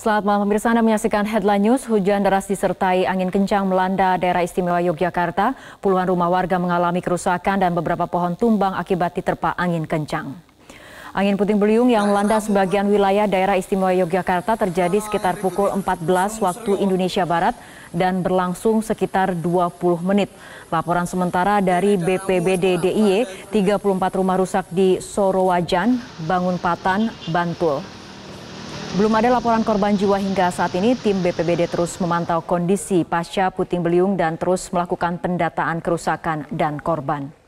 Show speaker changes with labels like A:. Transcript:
A: Selamat malam pemirsa, Anda menyaksikan Headline News. Hujan deras disertai angin kencang melanda daerah istimewa Yogyakarta. Puluhan rumah warga mengalami kerusakan dan beberapa pohon tumbang akibat diterpa angin kencang. Angin puting beliung yang melanda sebagian wilayah daerah istimewa Yogyakarta terjadi sekitar pukul 14 waktu Indonesia Barat dan berlangsung sekitar 20 menit. Laporan sementara dari BPBD DIY, 34 rumah rusak di Sorowajan, Bangunpatan, Bantul. Belum ada laporan korban jiwa hingga saat ini, tim BPBD terus memantau kondisi pasca puting beliung dan terus melakukan pendataan kerusakan dan korban.